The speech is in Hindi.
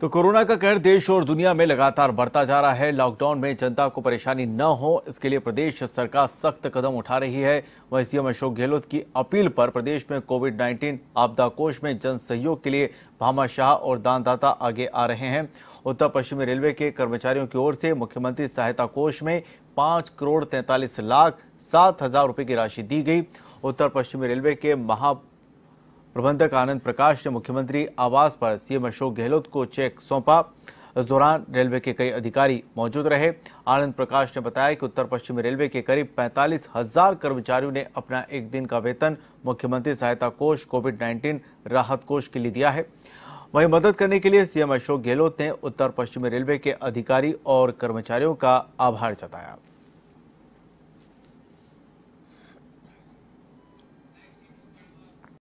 तो कोरोना का कहर देश और दुनिया में लगातार बढ़ता जा रहा है लॉकडाउन में जनता को परेशानी न हो इसके लिए प्रदेश सरकार सख्त कदम उठा रही है वहीं सीएम अशोक गहलोत की अपील पर प्रदेश में कोविड 19 आपदा कोष में जन सहयोग के लिए भामा शाह और दानदाता आगे आ रहे हैं उत्तर पश्चिमी रेलवे के कर्मचारियों की ओर से मुख्यमंत्री सहायता कोष में पाँच करोड़ तैंतालीस लाख सात हजार रुपये की राशि दी गई उत्तर पश्चिमी रेलवे के महा प्रबंधक आनंद प्रकाश ने मुख्यमंत्री आवास पर सीएम अशोक गहलोत को चेक सौंपा इस दौरान रेलवे के कई अधिकारी मौजूद रहे आनंद प्रकाश ने बताया कि उत्तर पश्चिम रेलवे के करीब पैंतालीस हजार कर्मचारियों ने अपना एक दिन का वेतन मुख्यमंत्री सहायता कोष कोविड 19 राहत कोष के लिए दिया है वहीं मदद करने के लिए सीएम अशोक गहलोत ने उत्तर पश्चिमी रेलवे के अधिकारी और कर्मचारियों का आभार जताया